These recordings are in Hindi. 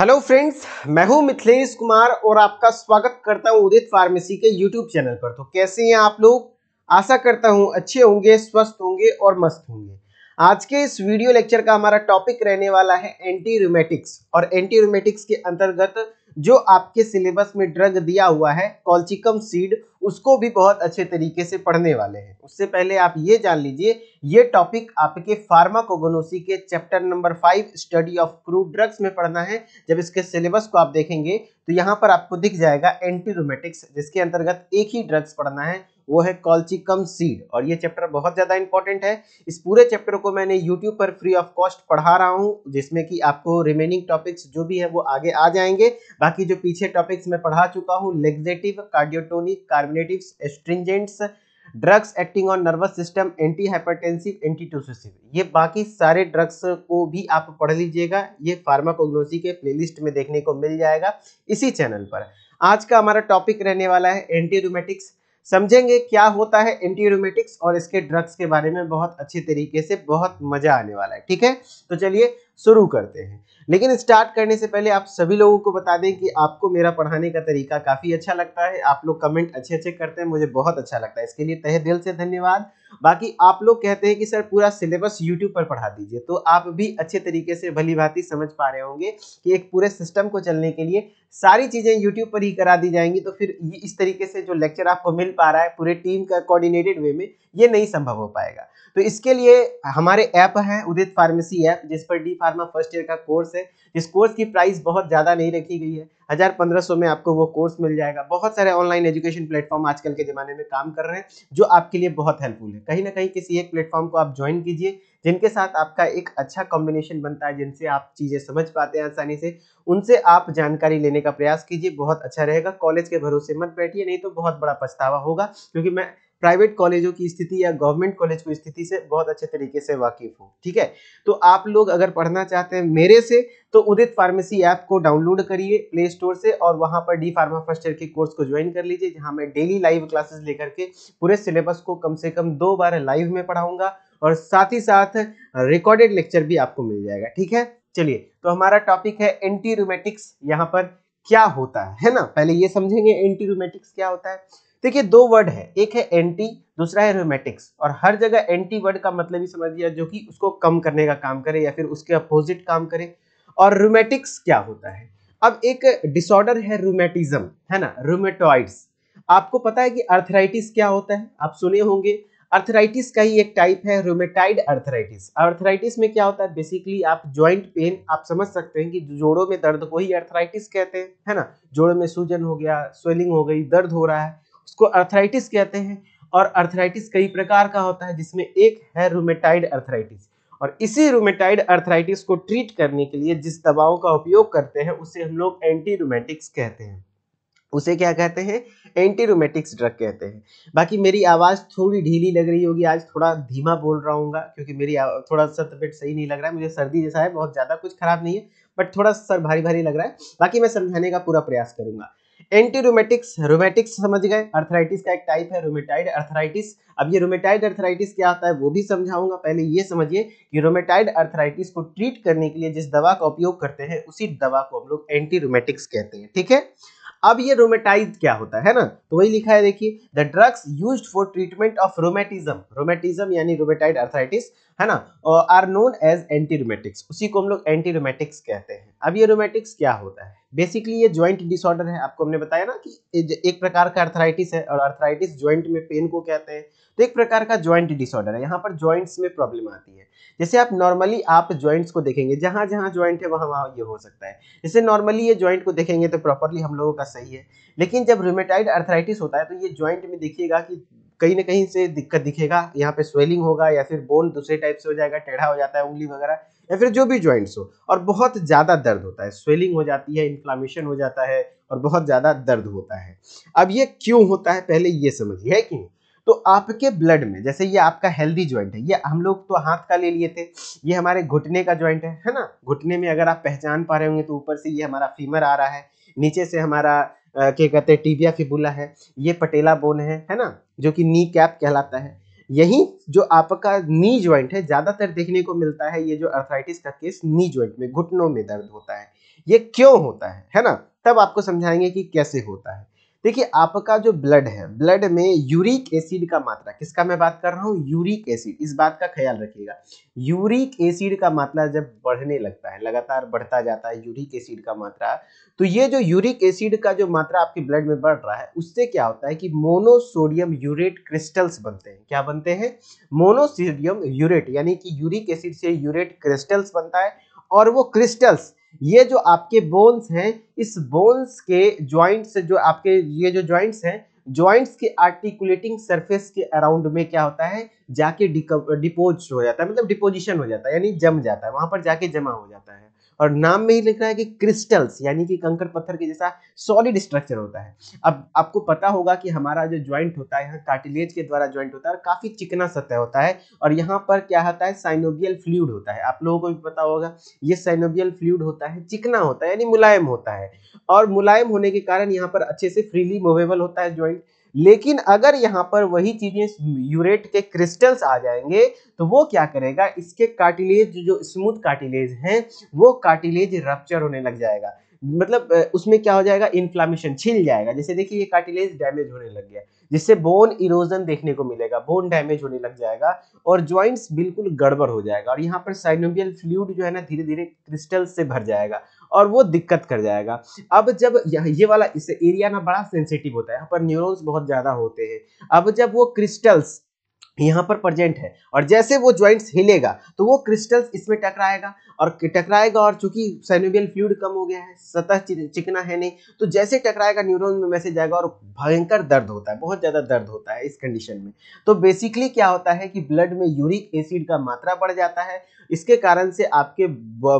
हेलो फ्रेंड्स मैं हूं मिथिलेश कुमार और आपका स्वागत करता हूं उदित फार्मेसी के यूट्यूब चैनल पर तो कैसे हैं आप लोग आशा करता हूं अच्छे होंगे स्वस्थ होंगे और मस्त होंगे आज के इस वीडियो लेक्चर का हमारा टॉपिक रहने वाला है एंटी रोमेटिक्स और एंटी रोमेटिक्स के अंतर्गत जो आपके सिलेबस में ड्रग दिया हुआ है कॉल्चिकम सीड उसको भी बहुत अच्छे तरीके से पढ़ने वाले हैं उससे पहले आप ये जान लीजिए ये टॉपिक आपके फार्माकोगोनोसी के chapter number five study of crude drugs में पढ़ना है जब इसके सिलेबस को आप देखेंगे तो यहाँ पर आपको दिख जाएगा एंटीरोमेटिक्स जिसके अंतर्गत एक ही ड्रग्स पढ़ना है वो है कॉल्चिकम सीड और ये चैप्टर बहुत ज़्यादा इंपॉर्टेंट है इस पूरे चैप्टर को मैंने यूट्यूब पर फ्री ऑफ कॉस्ट पढ़ा रहा हूँ जिसमें कि आपको रिमेनिंग टॉपिक्स जो भी है वो आगे आ जाएंगे बाकी जो पीछे टॉपिक्स मैं पढ़ा चुका हूँ laxative cardiotonic carminatives astringents drugs acting on nervous system anti hypertensive antitussive ये बाकी सारे ड्रग्स को भी आप पढ़ लीजिएगा ये फार्माकोग्नोसी के प्लेलिस्ट में देखने को मिल जाएगा इसी चैनल पर आज का हमारा टॉपिक रहने वाला है एंटी रोमेटिक्स समझेंगे क्या होता है एंटीरोमेटिक्स और इसके ड्रग्स के बारे में बहुत अच्छे तरीके से बहुत मजा आने वाला है ठीक है तो चलिए शुरू करते हैं लेकिन स्टार्ट करने से पहले आप सभी लोगों को बता दें कि आपको मेरा पढ़ाने का तरीका काफ़ी अच्छा लगता है आप लोग कमेंट अच्छे अच्छे करते हैं मुझे बहुत अच्छा लगता है इसके लिए तहे दिल से धन्यवाद बाकी आप लोग कहते हैं कि सर पूरा सिलेबस यूट्यूब पर पढ़ा दीजिए तो आप भी अच्छे तरीके से भली भांति समझ पा रहे होंगे कि एक पूरे सिस्टम को चलने के लिए सारी चीज़ें यूट्यूब पर ही करा दी जाएंगी तो फिर इस तरीके से जो लेक्चर आपको मिल पा रहा है पूरे टीम का कोऑर्डिनेटेड वे में ये नहीं संभव हो पाएगा तो इसके लिए हमारे ऐप है उदित फार्मेसी ऐप जिस पर डी फार्मा फर्स्ट ईयर का कोर्स है इस कोर्स की प्राइस बहुत ज़्यादा नहीं रखी गई है हज़ार पंद्रह सौ में आपको वो कोर्स मिल जाएगा बहुत सारे ऑनलाइन एजुकेशन प्लेटफॉर्म आजकल के ज़माने में काम कर रहे हैं जो आपके लिए बहुत हेल्पफुल है कहीं ना कहीं किसी एक प्लेटफॉर्म को आप ज्वाइन कीजिए जिनके साथ आपका एक अच्छा कॉम्बिनेशन बनता है जिनसे आप चीज़ें समझ पाते हैं आसानी से उनसे आप जानकारी लेने का प्रयास कीजिए बहुत अच्छा रहेगा कॉलेज के भरोसे मत बैठिए नहीं तो बहुत बड़ा पछतावा होगा क्योंकि मैं प्राइवेट कॉलेजों की स्थिति या गवर्नमेंट कॉलेज की स्थिति से बहुत अच्छे तरीके से वाकिफ हो ठीक है तो आप लोग अगर पढ़ना चाहते हैं मेरे से तो उदित फार्मेसी ऐप को डाउनलोड करिए प्ले स्टोर से और वहाँ पर डी फार्मा फर्स्ट ईयर के कोर्स को ज्वाइन कर लीजिए जहाँ मैं डेली लाइव क्लासेस लेकर के पूरे सिलेबस को कम से कम दो बार लाइव में पढ़ाऊंगा और साथ ही साथ रिकॉर्डेड लेक्चर भी आपको मिल जाएगा ठीक है चलिए तो हमारा टॉपिक है एंटी रूमेटिक्स यहाँ पर क्या होता है है ना पहले ये समझेंगे एंटी रूमेटिक्स क्या होता है देखिए दो वर्ड है एक है एंटी दूसरा है रोमेटिक्स और हर जगह एंटी वर्ड का मतलब ही समझ लिया जो कि उसको कम करने का काम करे या फिर उसके अपोजिट काम करे और रोमेटिक्स क्या होता है अब एक डिसऑर्डर है रोमेटिज्म है ना रोमेटॉइड्स आपको पता है कि अर्थराइटिस क्या होता है आप सुने होंगे अर्थराइटिस का ही एक टाइप है रोमेटाइड अर्थराइटिस अर्थराइटिस में क्या होता है बेसिकली आप ज्वाइंट पेन आप समझ सकते हैं कि जोड़ों में दर्द को ही अर्थराइटिस कहते हैं है ना जोड़ों में सूजन हो गया स्वेलिंग हो गई दर्द हो रहा है उसको अर्थराइटिस कहते हैं और अर्थराइटिस कई प्रकार का होता है जिसमें एक है रूमेटाइड अर्थराइटिस और इसी रूमेटाइड अर्थराइटिस को ट्रीट करने के लिए जिस दवाओं का उपयोग करते हैं उसे हम लोग एंटी रूमेटिक्स कहते हैं उसे क्या कहते हैं एंटी रोमेटिक्स ड्रग कहते हैं बाकी मेरी आवाज़ थोड़ी ढीली लग रही होगी आज थोड़ा धीमा बोल रहा हूँ क्योंकि मेरी थोड़ा सा तबियत सही नहीं लग रहा है मुझे सर्दी जैसा है बहुत ज़्यादा कुछ खराब नहीं है बट थोड़ा सर भारी भारी लग रहा है बाकी मैं समझाने का पूरा प्रयास करूंगा एंटी रोमेटिक्स रोमेटिक्स समझ गए अर्थराइटिस का एक टाइप है रोमेटाइड अर्थराइटिस अब ये रोमेटाइड अर्थराइटिस क्या आता है वो भी समझाऊंगा पहले ये समझिए कि रोमेटाइड अर्थराइटिस को ट्रीट करने के लिए जिस दवा का उपयोग करते हैं उसी दवा को हम लोग एंटी रोमेटिक्स कहते हैं ठीक है अब ये रोमेटाइज क्या होता है ना तो वही लिखा है देखिए the drugs use for treatment of rheumatism rheumatism यानी रोमेटाइड अर्थराइटिस है ना are known as anti rheumatics उसी को हम लोग एंटी रोमेटिक्स कहते हैं अब ये रोमेटिक्स क्या होता है बेसिकली ये ज्वाइंट डिसऑर्डर है आपको हमने बताया ना कि एक प्रकार का अर्थराइटिस है और अर्थराइटिस ज्वाइंट में पेन को कहते हैं तो एक प्रकार का ज्वाइंट डिसऑर्डर है यहाँ पर ज्वाइंट्स में प्रॉब्लम आती है जैसे आप नॉर्मली आप ज्वाइंट्स को देखेंगे जहाँ जहाँ ज्वाइंट है वहाँ वहाँ ये हो सकता है जैसे नॉर्मली ये ज्वाइंट को देखेंगे तो प्रॉपरली हम लोगों का सही है लेकिन जब रोमेटाइड अर्थराइटिस होता है तो ये ज्वाइंट में देखिएगा कि कहीं ना कहीं से दिक्कत दिखेगा यहाँ पे स्वेलिंग होगा या फिर बोन दूसरे टाइप से हो जाएगा टेढ़ा हो जाता है उंगली वगैरह या फिर जो भी ज्वाइंट्स हो और बहुत ज़्यादा दर्द होता है स्वेलिंग हो जाती है इन्फ्लामेशन हो जाता है और बहुत ज़्यादा दर्द होता है अब ये क्यों होता है पहले ये समझिए है कि नहीं तो आपके ब्लड में जैसे ये आपका हेल्दी ज्वाइंट है ये हम लोग तो हाथ का ले लिए थे ये हमारे घुटने का ज्वाइंट है है ना घुटने में अगर आप पहचान पा रहे होंगे तो ऊपर से ये हमारा फीमर आ रहा है नीचे से हमारा क्या कहते हैं टीबिया फिबुला है ये पटेला बोन है है ना जो कि नी कैप कहलाता है यही जो आपका नी ज्वाइंट है ज़्यादातर देखने को मिलता है ये जो अर्थराइटिस का केस नी ज्वाइंट में घुटनों में दर्द होता है ये क्यों होता है है ना तब आपको समझाएंगे कि कैसे होता है देखिए आपका जो ब्लड है ब्लड में यूरिक एसिड का मात्रा किसका मैं बात कर रहा हूँ यूरिक एसिड इस बात का ख्याल रखिएगा यूरिक एसिड का मात्रा जब बढ़ने लगता है लगातार बढ़ता जाता है यूरिक एसिड का मात्रा तो ये जो यूरिक एसिड का जो मात्रा आपके ब्लड में बढ़ रहा है उससे क्या होता है कि मोनोसोडियम यूरेट क्रिस्टल्स बनते हैं क्या बनते हैं मोनोसोडियम यूरेट यानी कि यूरिक एसिड से यूरेट क्रिस्टल्स बनता है और वो क्रिस्टल्स ये जो आपके बोन्स हैं इस बोन्स के ज्वाइंट्स जो आपके ये जो ज्वाइंट्स हैं ज्वाइंट्स के आर्टिकुलेटिंग सरफेस के अराउंड में क्या होता है जाके डिपोज हो जाता है मतलब डिपोजिशन हो जाता है यानी जम जाता है वहां पर जाके जमा हो जाता है और नाम में ही लिख रहा है कि क्रिस्टल्स यानी कि कंकड़ पत्थर के जैसा सॉलिड स्ट्रक्चर होता है अब आपको पता होगा कि हमारा जो ज्वाइंट होता है यहाँ कार्टिलेज के द्वारा ज्वाइंट होता है और काफ़ी चिकना सतह होता है और यहाँ पर क्या होता है साइनोबियल फ्लूड होता है आप लोगों को भी पता होगा ये साइनोबियल फ्लूड होता है चिकना होता है यानी मुलायम होता है और मुलायम होने के कारण यहाँ पर अच्छे से फ्रीली मूवेबल होता है ज्वाइंट लेकिन अगर यहाँ पर वही चीजें यूरेट के क्रिस्टल्स आ जाएंगे तो वो क्या करेगा इसके कार्टिलेज जो स्मूथ कार्टिलेज हैं वो कार्टिलेज रप्चर होने लग जाएगा मतलब उसमें क्या हो जाएगा इन्फ्लामेशन छिल जाएगा जैसे देखिए ये कार्टिलेज डैमेज होने लग गया जिससे बोन इरोजन देखने को मिलेगा बोन डैमेज होने लग जाएगा और ज्वाइंट्स बिल्कुल गड़बड़ हो जाएगा और यहाँ पर साइनोबियल फ्लूड जो है ना धीरे धीरे क्रिस्टल से भर जाएगा और वो दिक्कत कर जाएगा अब जब ये वाला इस एरिया ना बड़ा सेंसिटिव होता है यहाँ पर न्यूरोन्स बहुत ज़्यादा होते हैं अब जब वो क्रिस्टल्स यहाँ पर प्रजेंट है और जैसे वो ज्वाइंट्स हिलेगा तो वो क्रिस्टल्स इसमें टकराएगा और टकराएगा और चूंकि सैन्यूबियल फ्लूड कम हो गया है सतह चिकना है नहीं तो जैसे टकराएगा न्यूरॉन में मैसेज जाएगा और भयंकर दर्द होता है बहुत ज़्यादा दर्द होता है इस कंडीशन में तो बेसिकली क्या होता है कि ब्लड में यूरिक एसिड का मात्रा बढ़ जाता है इसके कारण से आपके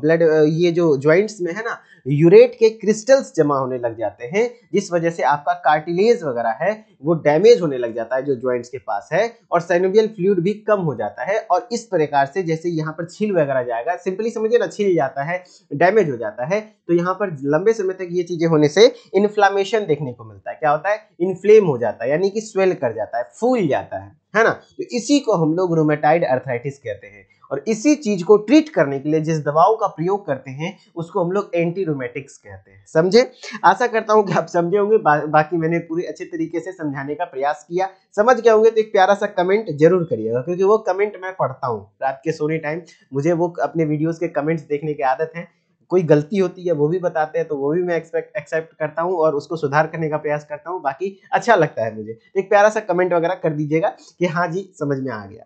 ब्लड ये जो ज्वाइंट्स में है ना यूरेट के क्रिस्टल्स जमा होने लग जाते हैं जिस वजह से आपका कार्टिलेज वगैरह है वो डैमेज होने लग जाता है जो ज्वाइंट्स के पास है और सैनोवियल फ्लूड भी कम हो जाता है और इस प्रकार से जैसे यहाँ पर छील वगैरह जाएगा सिंपली समझिए ना छील जाता है डैमेज हो जाता है तो यहाँ पर लंबे समय तक ये चीजें होने से इन्फ्लामेशन देखने को मिलता है क्या होता है इन्फ्लेम हो जाता है यानी कि स्वेल कर जाता है फूल जाता है है ना तो इसी को हम लोग रोमेटाइड अर्थराइटिस कहते हैं और इसी चीज को ट्रीट करने के लिए जिस दवाओं का प्रयोग करते हैं उसको हम लोग एंटी रोमेटिक्स कहते हैं समझे आशा करता हूँ कि आप समझे होंगे बा, बाकी मैंने पूरे अच्छे तरीके से समझाने का प्रयास किया समझ गए होंगे तो एक प्यारा सा कमेंट जरूर करिएगा क्योंकि वो कमेंट मैं पढ़ता हूँ रात के सोने टाइम मुझे वो अपने वीडियोज के कमेंट्स देखने की आदत है कोई गलती होती है वो भी बताते हैं तो वो भी मैं एक्सपेक्ट एक्सेप्ट करता हूँ और उसको सुधार करने का प्रयास करता हूँ बाकी अच्छा लगता है मुझे एक प्यारा सा कमेंट वगैरह कर दीजिएगा कि हाँ जी समझ में आ गया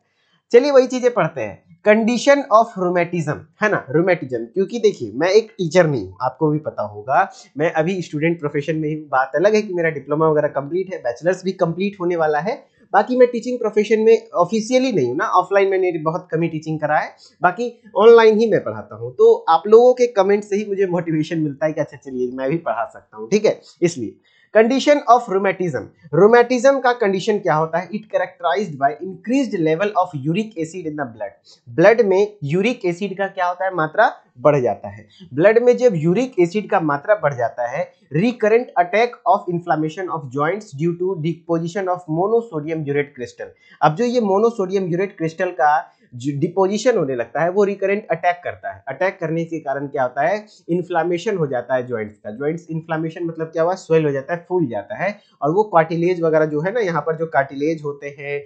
चलिए वही चीजें पढ़ते हैं कंडीशन ऑफ रोमेटिज्म है ना रोमेटिज्म क्योंकि देखिए मैं एक टीचर नहीं हूँ आपको भी पता होगा मैं अभी स्टूडेंट प्रोफेशन में ही बात अलग है कि मेरा डिप्लोमा वगैरह कंप्लीट है बैचलर्स भी कंप्लीट होने वाला है बाकी मैं टीचिंग प्रोफेशन में ऑफिशियली नहीं हूँ ना ऑफलाइन मैंने बहुत कमी टीचिंग करा है बाकी ऑनलाइन ही मैं पढ़ाता हूँ तो आप लोगों के कमेंट से ही मुझे मोटिवेशन मिलता है कि अच्छा चलिए मैं भी पढ़ा सकता हूँ ठीक है इसलिए कंडीशन ऑफ रोमेटिज्म रोमेटिज्म का कंडीशन क्या होता है it characterize by increase level of uric acid in the blood blood में यूरिक एसिड का क्या होता है मात्रा बढ़ जाता है ब्लड में जब यूरिक एसिड का मात्रा बढ़ जाता है recurrent attack of inflammation of joints due to deposition of monosodium urate crystal अब जो ये मोनोसोडियम यूरेट क्रिस्टल का डिपोजिशन होने लगता है वो रिकरेंट अटैक करता है अटैक करने के कारण क्या होता है इन्फ्लामेशन हो जाता है ज्वाइंट्स का ज्वाइंट्स इन्फ्लामेशन मतलब क्या हुआ स्वेल हो जाता है फूल जाता है और वो कार्टिलेज वगैरह जो है ना यहाँ पर जो कार्टिलेज होते हैं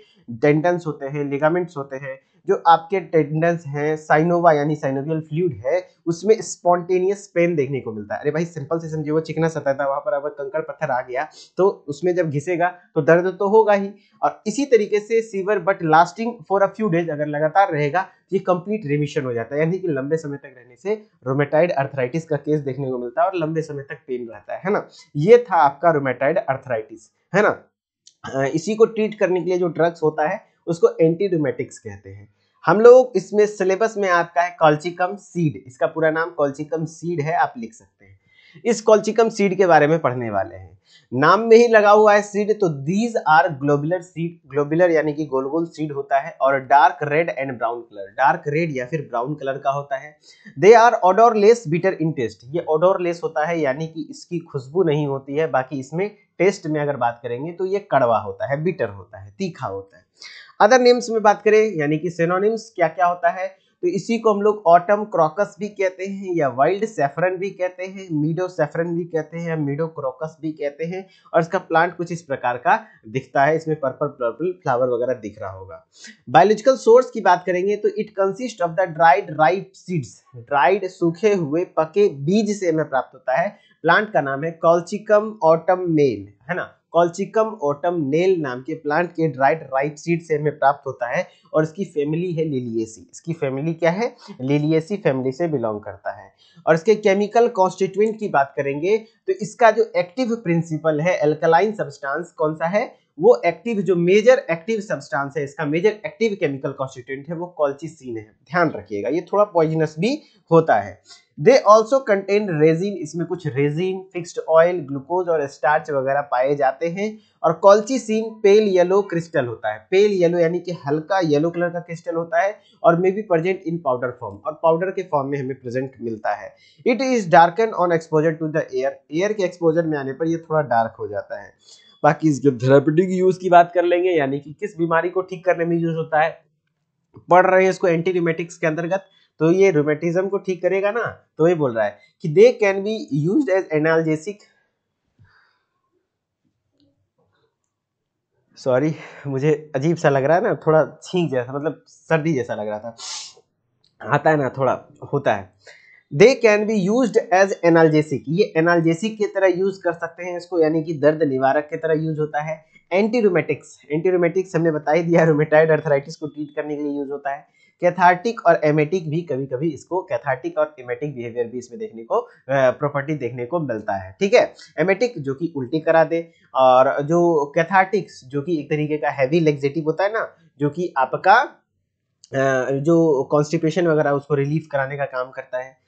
टेंडन्स होते हैं लिगामेंट्स होते हैं जो आपके टेंडन्स हैं साइनोवा यानी साइनोवियल फ्लूड है उसमें स्पॉन्टेनियस पेन देखने को मिलता है अरे भाई सिंपल से समझिए वो चिकना सतह था वहां पर अगर कंकड़ पत्थर आ गया तो उसमें जब घिसेगा तो दर्द तो होगा ही और इसी तरीके से severe but lasting for a few days अगर लगातार रहेगा तो ये कंप्लीट रिमिशन हो जाता है यानी कि लंबे समय तक रहने से रोमेटाइड अर्थराइटिस का केस देखने को मिलता है और लंबे समय तक पेन रहता है, है ना ये था आपका रोमेटाइड अर्थराइटिस है ना इसी को ट्रीट करने के लिए जो ड्रग्स होता है उसको एंटीडोमेटिक्स कहते हैं हम लोग इसमें सिलेबस में आपका है कॉल्चिकम सीड इसका पूरा नाम कॉल्चिकम सीड है आप लिख सकते हैं इस कॉल्चिकम सीड के बारे में पढ़ने वाले हैं नाम में ही लगा हुआ है सीड तो these are globular seed globular यानी कि गोल गोल सीड होता है और dark red and brown colour dark red या फिर ब्राउन कलर का होता है they are odourless bitter in taste ये ऑडोरलेस होता है यानी कि इसकी खुशबू नहीं होती है बाकी इसमें टेस्ट में अगर बात करेंगे तो ये कड़वा होता है बिटर होता है तीखा होता है अदर नेम्स में बात करें यानी कि सेनोनिम्स क्या क्या होता है तो इसी को हम लोग ऑटम क्रॉकस भी कहते हैं या वाइल्ड सेफरन भी कहते हैं मीडो सेफरन भी कहते हैं या मीडो क्रोकस भी कहते हैं और इसका प्लांट कुछ इस प्रकार का दिखता है इसमें पर्पल पर्पल फ्लावर वगैरह दिख रहा होगा बायोलॉजिकल सोर्स की बात करेंगे तो it consist of the dried ripe seeds dried सूखे हुए पके बीज से हमें प्राप्त होता है प्लांट का नाम है कॉल्चिकम ऑटम मेल है ना कॉल्चिकम ओटम नेल नाम के प्लांट के ड्राइड राइट सीड से हमें प्राप्त होता है और इसकी फैमिली है लिलियसी इसकी फैमिली क्या है लिलियसी फैमिली से बिलोंग करता है और इसके केमिकल कॉन्स्टिट्यूंट की बात करेंगे तो इसका जो एक्टिव प्रिंसिपल है एल्कलाइन सब्सटेंस कौन सा है वो एक्टिव जो मेजर एक्टिव सब्सटेंस है इसका मेजर एक्टिव केमिकल कॉन्स्टिट्यूंट है वो कॉल्चिसिन है ध्यान रखिएगा ये थोड़ा पॉइजनस भी होता है दे ऑल्सो कंटेन रेजिन इसमें कुछ रेजिन फिक्स्ड ऑयल ग्लूकोज और स्टार्च वगैरह पाए जाते हैं और कॉल्चिसिन पेल येलो क्रिस्टल होता है पेल येलो यानी कि हल्का येलो कलर का क्रिस्टल होता है और may be present in powder form और पाउडर के फॉर्म में हमें प्रेजेंट मिलता है it is darken on exposure to the air air के एक्सपोजर में आने पर यह थोड़ा डार्क हो जाता है बाकी इसके थेरापेटिक यूज की बात कर लेंगे यानी कि किस बीमारी को ठीक करने में यूज होता है पढ़ रहे हैं इसको एंटी रोमेटिक्स के अंतर्गत तो ये रोमेटिज्म को ठीक करेगा ना तो ये बोल रहा है कि they can be use as analgesic sorry मुझे अजीब सा लग रहा है ना थोड़ा छींक जैसा मतलब सर्दी जैसा लग रहा था आता है ना थोड़ा होता है they can be use as analgesic ये एनाल्जेसिक की तरह यूज कर सकते हैं इसको यानी कि दर्द निवारक की तरह यूज होता है एंटी रोमेटिक्स एंटी रोमेटिक्स हमने बता ही दिया रोमेटाइड अर्थराइटिस को ट्रीट करने के लिए यूज होता है कैथार्टिक और एमेटिक भी कभी कभी इसको कैथार्टिक और एमेटिक बिहेवियर भी इसमें देखने को प्रॉपर्टी देखने को मिलता है ठीक है एमेटिक जो कि उल्टी करा दे और जो कैथार्टिक्स जो कि एक तरीके का हैवी लेग्जेटिव होता है ना जो कि आपका जो कॉन्स्टिपेशन वगैरह उसको रिलीफ कराने का काम करता है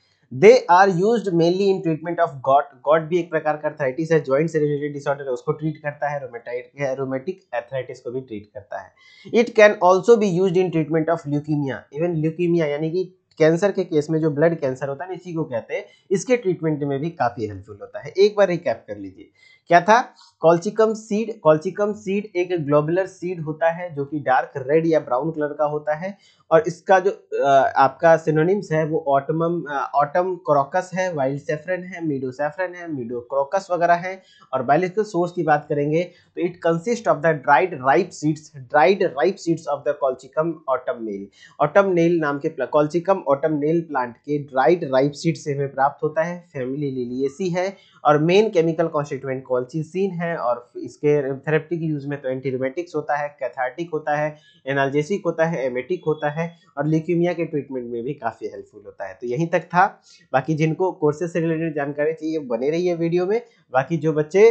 they are use mainly in treatment of gout gout भी एक प्रकार का अर्थराइटिस है ज्वाइंट से रिलेटेड डिसऑर्डर है उसको ट्रीट करता है रोमेटाइट रोमेटिक एथराइटिस को भी ट्रीट करता है इट कैन ऑल्सो भी use in treatment of leukaemia even leukaemia यानी कि कैंसर के केस में जो ब्लड कैंसर होता है ना इसी को कहते हैं इसके ट्रीटमेंट में भी काफ़ी हेल्पफुल होता है एक बार रिकैप कर लीजिए क्या था कॉल्सिकम सीड कॉल्सिकम सीड एक ग्लोबुलर सीड होता है जो कि डार्क रेड या ब्राउन कलर का होता है और इसका जो आपका सिनोनिम्स है वो ऑटम ऑटम क्रोकस है वाइल्ड सेफरन है मीडो सेफरन है मीडो क्रोकस वगैरह है और बायोलॉजिकल सोर्स की बात करेंगे तो it consist of the dried ripe seeds dried ripe seeds of the colchicum autumnale autumnale नाम के कॉल्सिकम ऑटम नेल प्लांट के ड्राइड राइप सीड से हमें प्राप्त होता है फैमिली लिलियसी है और मेन केमिकल कॉन्स्टिटेंट कोल्चिसिन है और इसके थेरेप्टिक यूज में तो एंटीरोमेटिक्स होता है कैथार्टिक होता है एनाल्जेसिक होता है एमेटिक होता है और लिक्यूमिया के ट्रीटमेंट में भी काफ़ी हेल्पफुल होता है तो यहीं तक था बाकी जिनको कोर्सेज से रिलेटेड जानकारी चाहिए बने रही है वीडियो में बाकी जो बच्चे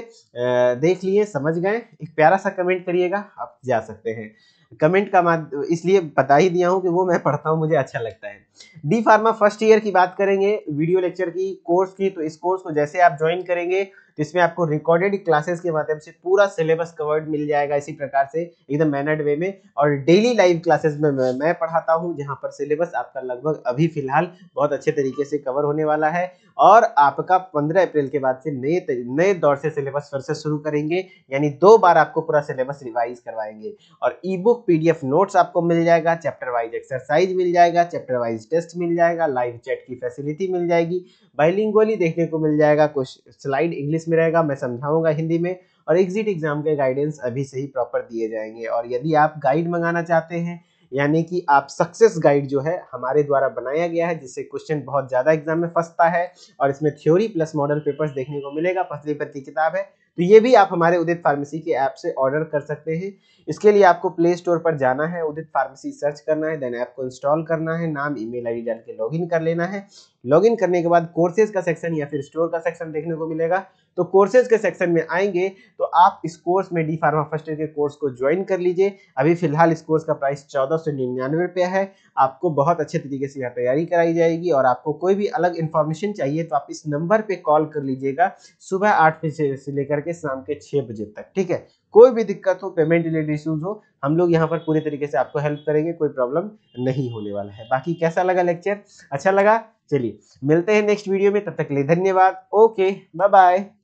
देख लिए समझ गए एक प्यारा सा कमेंट करिएगा आप जा सकते हैं कमेंट का माध्यम इसलिए बता ही दिया हूँ कि वो मैं पढ़ता हूँ मुझे अच्छा लगता है डी फार्मा फर्स्ट ईयर की बात करेंगे वीडियो लेक्चर की कोर्स की तो इस कोर्स को जैसे आप ज्वाइन करेंगे इसमें आपको रिकॉर्डेड क्लासेस के माध्यम से पूरा सिलेबस कवर्ड मिल जाएगा इसी प्रकार से एकदम मैनर्ड वे में और डेली लाइव क्लासेस में मैं पढ़ाता हूँ जहाँ पर सिलेबस आपका लगभग अभी फिलहाल बहुत अच्छे तरीके से कवर होने वाला है और आपका पंद्रह अप्रैल के बाद से नए नए दौर से सिलेबस फिर से शुरू करेंगे यानी दो बार आपको पूरा सिलेबस रिवाइज करवाएंगे और ई बुक पीडीएफ नोट्स आपको मिल जाएगा चैप्टर वाइज एक्सरसाइज मिल जाएगा चैप्टर वाइज टेस्ट मिल जाएगा लाइव चैट की फैसिलिटी मिल जाएगी बाइलिंगली देखने को मिल जाएगा कुछ स्लाइड इंग्लिश इंग्लिश में रहेगा मैं समझाऊंगा हिंदी में और एग्जिट एग्जाम के गाइडेंस अभी से ही प्रॉपर दिए जाएंगे और यदि आप गाइड मंगाना चाहते हैं यानी कि आप सक्सेस गाइड जो है हमारे द्वारा बनाया गया है जिससे क्वेश्चन बहुत ज़्यादा एग्जाम में फंसता है और इसमें थ्योरी प्लस मॉडल पेपर्स देखने को मिलेगा फसली पतली किताब है तो ये भी आप हमारे उदित फार्मेसी के ऐप से ऑर्डर कर सकते हैं इसके लिए आपको प्ले स्टोर पर जाना है उदित फार्मेसी सर्च करना है देन ऐप को इंस्टॉल करना है नाम ईमेल आईडी डाल के लॉगिन कर लेना है लॉगिन करने के बाद कोर्सेज का सेक्शन या फिर स्टोर का सेक्शन देखने को मिलेगा तो कोर्सेज के सेक्शन में आएंगे तो आप इस कोर्स में डी फार्मा फर्स्ट ईयर के कोर्स को ज्वाइन कर लीजिए अभी फिलहाल इस कोर्स का प्राइस चौदह सौ निन्यानवे रुपया है आपको बहुत अच्छे तरीके से यह तैयारी कराई जाएगी और आपको कोई भी अलग इन्फॉर्मेशन चाहिए तो आप इस नंबर पर कॉल कर लीजिएगा सुबह आठ बजे से लेकर के शाम के छः बजे तक ठीक है कोई भी दिक्कत हो पेमेंट रिलेटेड इश्यूज हो हम लोग यहाँ पर पूरे तरीके से आपको हेल्प करेंगे कोई प्रॉब्लम नहीं होने वाला है बाकी कैसा लगा लेक्चर अच्छा लगा चलिए मिलते हैं नेक्स्ट वीडियो में तब तक के लिए धन्यवाद ओके बाय बाय